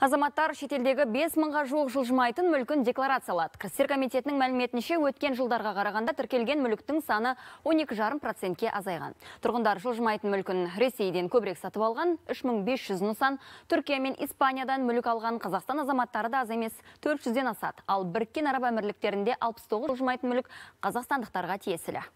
Азаматтар шетелдегі 5 мыңға жоқ жылжымайтын мүлкін декларациялады. Кірістер комитетінің мәліметінше өткен жылдарға қарағанда тіркелген мүліктің саны 12,5 процентке азайған. Тұрғындар жылжымайтын мүлкін Ресейден көбірек сатып алған 3500 нысан, Түркия мен Испаниядан мүлік алған Қазақстан азаматтары да аз емес 400-ден асады. Ал біріккен араб әмірліктерінде 69 жылжымайтын мүлік қазақстандықтарға тиесілі.